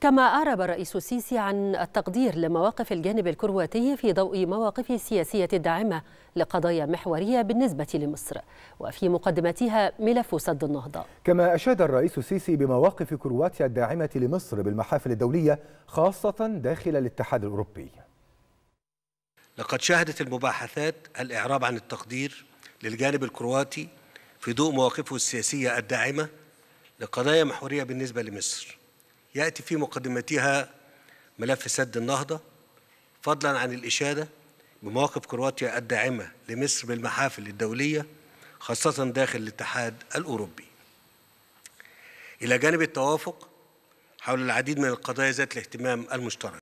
كما أعرب الرئيس السيسي عن التقدير لمواقف الجانب الكرواتي في ضوء مواقفه السياسية الداعمة لقضايا محورية بالنسبة لمصر وفي مقدمتها ملف سد النهضة كما أشاد الرئيس السيسي بمواقف كرواتيا الداعمة لمصر بالمحافل الدولية خاصة داخل الاتحاد الأوروبي لقد شهدت المباحثات الإعراب عن التقدير للجانب الكرواتي في ضوء مواقفه السياسية الداعمة لقضايا محورية بالنسبة لمصر يأتي في مقدمتها ملف سد النهضة فضلا عن الإشادة بمواقف كرواتيا الداعمة لمصر بالمحافل الدولية خاصة داخل الاتحاد الأوروبي إلى جانب التوافق حول العديد من القضايا ذات الاهتمام المشترك